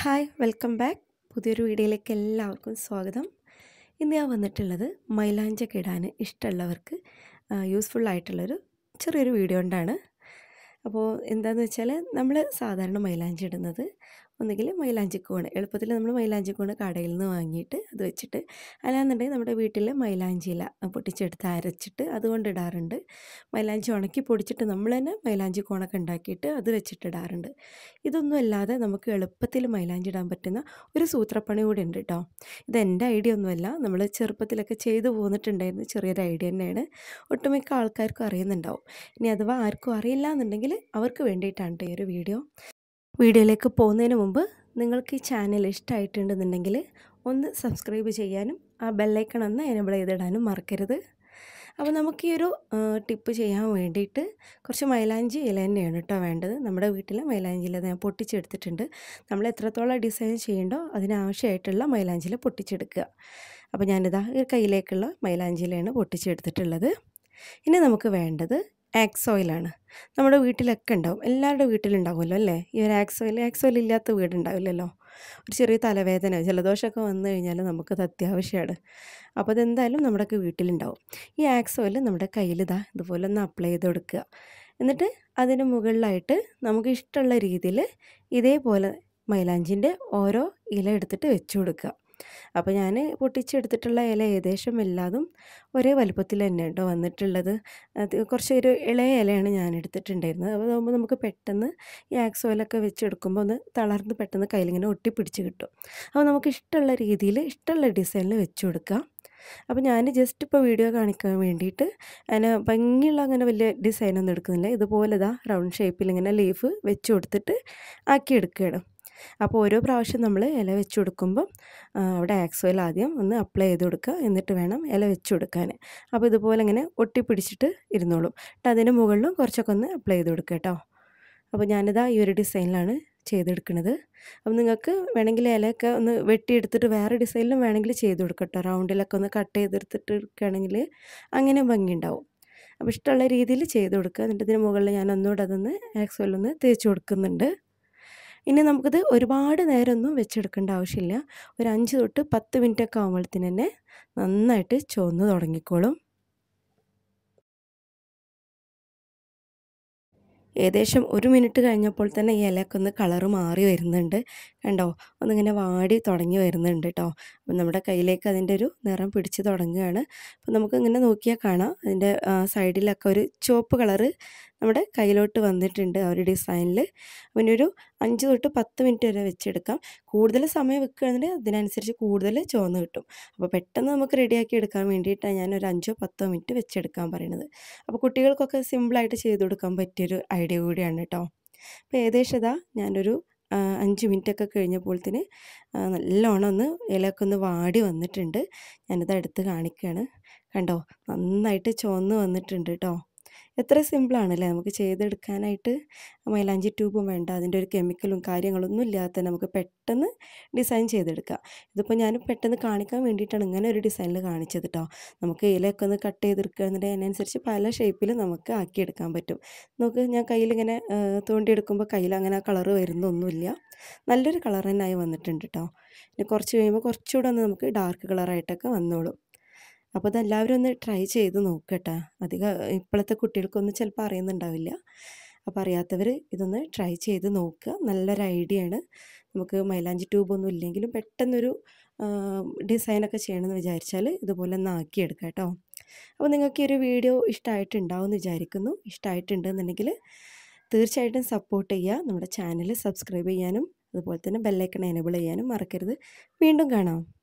hi welcome back പുതിയൊരു വീഡിയോയിലേക്ക് എല്ലാവർക്കും സ്വാഗതം ഇന്ന് ഞാൻ വന്നിട്ടുള്ളത് മൈലാഞ്ച ഇടാൻ ഇഷ്ടമുള്ളവർക്ക് യൂസ്ഫുള്ളായിട്ടുള്ളൊരു ചെറിയൊരു വീഡിയോ കൊണ്ടാണ് അപ്പോൾ എന്താണെന്ന് വെച്ചാൽ നമ്മൾ സാധാരണ മൈലാഞ്ചി ഇടുന്നത് ഒന്നുകിൽ കൂണ് എളുപ്പത്തിൽ നമ്മൾ മൈലാഞ്ചി കൂണ് കടയിൽ നിന്ന് വാങ്ങിയിട്ട് അത് വെച്ചിട്ട് അല്ലാന്നുണ്ടെങ്കിൽ നമ്മുടെ വീട്ടിൽ മൈലാഞ്ചിയില പൊട്ടിച്ചെടുത്ത് അരച്ചിട്ട് അതുകൊണ്ട് ഇടാറുണ്ട് മൈലാഞ്ചി ഉണക്കി പൊടിച്ചിട്ട് നമ്മൾ തന്നെ മൈലാഞ്ചി കൂണൊക്കെ ഉണ്ടാക്കിയിട്ട് അത് വെച്ചിട്ട് ഇടാറുണ്ട് ഇതൊന്നും അല്ലാതെ നമുക്ക് എളുപ്പത്തിൽ മൈലാഞ്ചി ഇടാൻ പറ്റുന്ന ഒരു സൂത്രപ്പണി കൂടി ഉണ്ട് കേട്ടോ ഇത് എൻ്റെ ഐഡിയ ഒന്നുമല്ല നമ്മൾ ചെറുപ്പത്തിലൊക്കെ ചെയ്തു പോന്നിട്ടുണ്ടായിരുന്നു ചെറിയൊരു ഐഡിയ തന്നെയാണ് ഒട്ടുമിക്ക ആൾക്കാർക്കും അറിയുന്നുണ്ടാവും ഇനി അഥവാ ആർക്കും അറിയില്ല എന്നുണ്ടെങ്കിൽ അവർക്ക് വേണ്ടിയിട്ടാണ് കേട്ടോ ഈ ഒരു വീഡിയോ വീഡിയോയിലേക്ക് പോകുന്നതിന് മുമ്പ് നിങ്ങൾക്ക് ഈ ചാനൽ ഇഷ്ടമായിട്ടുണ്ടെന്നുണ്ടെങ്കിൽ ഒന്ന് സബ്സ്ക്രൈബ് ചെയ്യാനും ആ ബെല്ലൈക്കൺ ഒന്ന് എനബിൾ ചെയ്തിടാനും മറക്കരുത് അപ്പോൾ നമുക്ക് ഈ ഒരു ടിപ്പ് ചെയ്യാൻ വേണ്ടിയിട്ട് കുറച്ച് മൈലാഞ്ചി ഇല തന്നെയാണ് കേട്ടോ വേണ്ടത് നമ്മുടെ വീട്ടിൽ മൈലാഞ്ചി ഇല ഞാൻ പൊട്ടിച്ചെടുത്തിട്ടുണ്ട് നമ്മൾ എത്രത്തോളം ഡിസൈൻ ചെയ്യണ്ടോ അതിനാവശ്യമായിട്ടുള്ള മൈലാഞ്ചി ഇല പൊട്ടിച്ചെടുക്കുക അപ്പോൾ ഞാനിതാ കയ്യിലേക്കുള്ള മൈലാഞ്ചി പൊട്ടിച്ചെടുത്തിട്ടുള്ളത് ഇനി നമുക്ക് വേണ്ടത് ആക്സ് ഓയിലാണ് നമ്മുടെ വീട്ടിലൊക്കെ ഉണ്ടാവും എല്ലാവരുടെ വീട്ടിലുണ്ടാവുമല്ലോ അല്ലേ ഈ ഒരു ആക്സ് ഓയിൽ ആക്സ് ഓയിൽ ഇല്ലാത്ത വീടുണ്ടാവില്ലല്ലോ ഒരു ചെറിയ തലവേദന ജലദോഷമൊക്കെ വന്നു കഴിഞ്ഞാൽ നമുക്കത് അത്യാവശ്യമാണ് അപ്പോൾ അതെന്തായാലും നമ്മുടെയൊക്കെ വീട്ടിലുണ്ടാവും ഈ ആക്സ് ഓയിൽ നമ്മുടെ കയ്യിൽ ഇതാ ഇതുപോലെ ഒന്ന് അപ്ലൈ ചെയ്ത് കൊടുക്കുക എന്നിട്ട് അതിന് മുകളിലായിട്ട് നമുക്ക് ഇഷ്ടമുള്ള രീതിയിൽ ഇതേപോലെ മൈലാഞ്ചിൻ്റെ ഓരോ ഇല എടുത്തിട്ട് വെച്ചു കൊടുക്കുക അപ്പോൾ ഞാൻ പൊട്ടിച്ചെടുത്തിട്ടുള്ള ഇല ഏകദേശം എല്ലാതും ഒരേ വലുപ്പത്തിൽ തന്നെ കേട്ടോ വന്നിട്ടുള്ളത് കുറച്ച് ഒരു ഇളയ ഇലയാണ് ഞാൻ എടുത്തിട്ടുണ്ടായിരുന്നത് അപ്പോൾ അതാകുമ്പോൾ നമുക്ക് പെട്ടെന്ന് ഈ ഓയിലൊക്കെ വെച്ചെടുക്കുമ്പോൾ ഒന്ന് തളർന്ന് പെട്ടെന്ന് കയ്യിലിങ്ങനെ ഒട്ടിപ്പിടിച്ച് കിട്ടും അപ്പോൾ നമുക്ക് ഇഷ്ടമുള്ള രീതിയിൽ ഇഷ്ടമുള്ള ഡിസൈനിൽ വെച്ച് കൊടുക്കാം അപ്പോൾ ഞാൻ ജസ്റ്റ് ഇപ്പോൾ വീഡിയോ കാണിക്കാൻ വേണ്ടിയിട്ട് അങ്ങനെ ഭംഗിയുള്ള അങ്ങനെ വലിയ ഡിസൈനൊന്നും എടുക്കുന്നില്ല ഇതുപോലെ ദാ റൗണ്ട് ഷേപ്പിൽ ഇങ്ങനെ ലീഫ് വെച്ച് കൊടുത്തിട്ട് ആക്കി എടുക്കുകയാണ് അപ്പോൾ ഓരോ പ്രാവശ്യം നമ്മൾ ഇല വെച്ച് കൊടുക്കുമ്പം അവിടെ ആക്സോയിൽ ആദ്യം ഒന്ന് അപ്ലൈ ചെയ്ത് കൊടുക്കുക എന്നിട്ട് വേണം ഇല വെച്ച് കൊടുക്കാൻ അപ്പോൾ ഇതുപോലെ ഇങ്ങനെ ഒട്ടിപ്പിടിച്ചിട്ട് ഇരുന്നോളും എന്നിട്ട് അതിന് മുകളിലും കുറച്ചൊക്കെ ഒന്ന് അപ്ലൈ ചെയ്ത് കൊടുക്കുക കേട്ടോ അപ്പോൾ ഞാനിതാ ഈ ഒരു ഡിസൈനിലാണ് ചെയ്തെടുക്കുന്നത് അപ്പം നിങ്ങൾക്ക് വേണമെങ്കിൽ ഇലയൊക്കെ ഒന്ന് വെട്ടിയെടുത്തിട്ട് വേറെ ഡിസൈനിലും വേണമെങ്കിൽ ചെയ്ത് കൊടുക്കട്ടോ റൗണ്ടിലൊക്കെ ഒന്ന് കട്ട് ചെയ്തെടുത്തിട്ട് എടുക്കുകയാണെങ്കിൽ അങ്ങനെ ഭംഗിയുണ്ടാവും അപ്പോൾ ഇഷ്ടമുള്ള രീതിയിൽ ചെയ്ത് കൊടുക്കുക എന്നിട്ട് ഇതിന് മുകളിൽ ഞാൻ ഒന്നുകൂടെ അതൊന്ന് ആക്സോയിലൊന്ന് തേച്ച് കൊടുക്കുന്നുണ്ട് ഇനി നമുക്കിത് ഒരുപാട് നേരമൊന്നും വെച്ചെടുക്കേണ്ട ആവശ്യമില്ല ഒരു അഞ്ച് തൊട്ട് പത്ത് മിനിറ്റൊക്കെ ആകുമ്പോഴത്തേന് തന്നെ നന്നായിട്ട് ചുവന്ന് തുടങ്ങിക്കോളും ഏകദേശം ഒരു മിനിറ്റ് കഴിഞ്ഞപ്പോൾ തന്നെ ഈ ഇലയൊക്കെ ഒന്ന് കളറ് മാറി വരുന്നുണ്ട് കണ്ടോ ഒന്നിങ്ങനെ വാടി തുടങ്ങി വരുന്നുണ്ട് കേട്ടോ അപ്പം നമ്മുടെ കയ്യിലേക്ക് അതിൻ്റെ ഒരു നിറം പിടിച്ച് തുടങ്ങുകയാണ് അപ്പം നമുക്കിങ്ങനെ നോക്കിയാൽ കാണാം അതിൻ്റെ സൈഡിലൊക്കെ ഒരു ചുവപ്പ് കളറ് നമ്മുടെ കയ്യിലോട്ട് വന്നിട്ടുണ്ട് ആ ഒരു ഡിസൈനിൽ പിന്നെ ഒരു അഞ്ച് തൊട്ട് പത്ത് മിനിറ്റ് വരെ വെച്ചെടുക്കാം കൂടുതൽ സമയം വെക്കുകയാണെന്നുണ്ടെങ്കിൽ അതിനനുസരിച്ച് കൂടുതൽ ചുവന്ന് കിട്ടും അപ്പോൾ പെട്ടെന്ന് നമുക്ക് റെഡിയാക്കി എടുക്കാൻ വേണ്ടിയിട്ടാണ് ഞാൻ ഒരു അഞ്ചോ പത്തോ മിനിറ്റ് വെച്ചെടുക്കാൻ പറയുന്നത് അപ്പോൾ കുട്ടികൾക്കൊക്കെ സിമ്പിളായിട്ട് ചെയ്ത് കൊടുക്കാൻ പറ്റിയൊരു ഐഡിയ കൂടിയാണ് കേട്ടോ അപ്പോൾ ഏകദേശം ഇതാ ഞാനൊരു അഞ്ച് മിനിറ്റൊക്കെ കഴിഞ്ഞപ്പോഴത്തേന് നല്ലോണം ഒന്ന് ഇലയൊക്കെ ഒന്ന് വാടി വന്നിട്ടുണ്ട് ഞാനിത് അടുത്ത് കാണിക്കുകയാണ് കണ്ടോ നന്നായിട്ട് ചുവന്ന് വന്നിട്ടുണ്ട് കേട്ടോ എത്ര സിമ്പിളാണല്ലേ നമുക്ക് ചെയ്തെടുക്കാനായിട്ട് മൈലാഞ്ചി ട്യൂബും വേണ്ട അതിൻ്റെ ഒരു കെമിക്കലും കാര്യങ്ങളൊന്നും ഇല്ലാത്ത നമുക്ക് പെട്ടെന്ന് ഡിസൈൻ ചെയ്തെടുക്കാം ഇതിപ്പോൾ ഞാൻ പെട്ടെന്ന് കാണിക്കാൻ വേണ്ടിയിട്ടാണ് ഇങ്ങനെ ഒരു ഡിസൈനിൽ കാണിച്ചത് കേട്ടോ നമുക്ക് ഇലയൊക്കെ ഒന്ന് കട്ട് ചെയ്തെടുക്കുക ചെയ്തെടുക്കുകയെന്നുണ്ടെങ്കിൽ അതിനനുസരിച്ച് പല ഷേപ്പിൽ നമുക്ക് ആക്കിയെടുക്കാൻ പറ്റും നമുക്ക് ഞാൻ കയ്യിലിങ്ങനെ തോണ്ടിയെടുക്കുമ്പോൾ കയ്യിൽ അങ്ങനെ കളർ വരുന്നൊന്നുമില്ല നല്ലൊരു കളർ തന്നെ ആയി വന്നിട്ടുണ്ട് കേട്ടോ പിന്നെ കുറച്ച് കഴിയുമ്പോൾ കുറച്ചുകൂടെ ഒന്ന് നമുക്ക് ഡാർക്ക് കളറായിട്ടൊക്കെ വന്നോളും അപ്പോൾ അതെല്ലാവരും ഒന്ന് ട്രൈ ചെയ്ത് നോക്കട്ടെ അധികം ഇപ്പോഴത്തെ കുട്ടികൾക്കൊന്നും ചിലപ്പോൾ അറിയുന്നുണ്ടാവില്ല അപ്പോൾ അറിയാത്തവർ ഇതൊന്ന് ട്രൈ ചെയ്ത് നോക്കുക നല്ലൊരു ഐഡിയ ആണ് നമുക്ക് മൈലാഞ്ചി ട്യൂബൊന്നും ഇല്ലെങ്കിലും പെട്ടെന്നൊരു ഡിസൈനൊക്കെ ചെയ്യണമെന്ന് വിചാരിച്ചാൽ ഇതുപോലെ ഒന്ന് ആക്കിയെടുക്കാം കേട്ടോ അപ്പോൾ നിങ്ങൾക്ക് ഈ ഒരു വീഡിയോ ഇഷ്ടമായിട്ടുണ്ടാവും എന്ന് വിചാരിക്കുന്നു ഇഷ്ടമായിട്ടുണ്ടെന്നുണ്ടെങ്കിൽ തീർച്ചയായിട്ടും സപ്പോർട്ട് ചെയ്യുക നമ്മുടെ ചാനൽ സബ്സ്ക്രൈബ് ചെയ്യാനും അതുപോലെ തന്നെ ബെല്ലൈക്കൺ എനേബിൾ ചെയ്യാനും മറക്കരുത് വീണ്ടും കാണാം